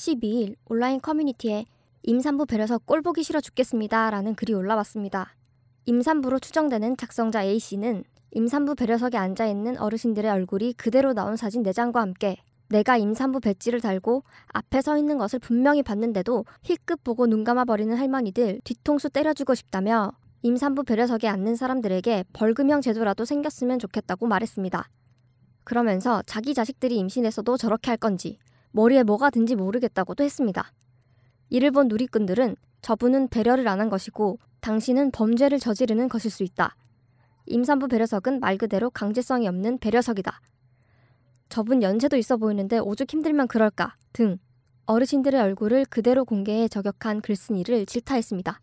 12일 온라인 커뮤니티에 임산부 배려서 꼴 보기 싫어 죽겠습니다. 라는 글이 올라왔습니다. 임산부로 추정되는 작성자 A씨는 임산부 배려석에 앉아있는 어르신들의 얼굴이 그대로 나온 사진 4장과 함께 내가 임산부 배지를 달고 앞에 서 있는 것을 분명히 봤는데도 힐끗 보고 눈 감아버리는 할머니들 뒤통수 때려주고 싶다며 임산부 배려석에 앉는 사람들에게 벌금형 제도라도 생겼으면 좋겠다고 말했습니다. 그러면서 자기 자식들이 임신해서도 저렇게 할 건지 머리에 뭐가 든지 모르겠다고도 했습니다. 이를 본 누리꾼들은 저분은 배려를 안 한 것이고 당신은 범죄를 저지르는 것일 수 있다. 임산부 배려석은 말 그대로 강제성이 없는 배려석이다. 저분 연세도 있어 보이는데 오죽 힘들면 그럴까 등 어르신들의 얼굴을 그대로 공개해 저격한 글쓴이를 질타했습니다.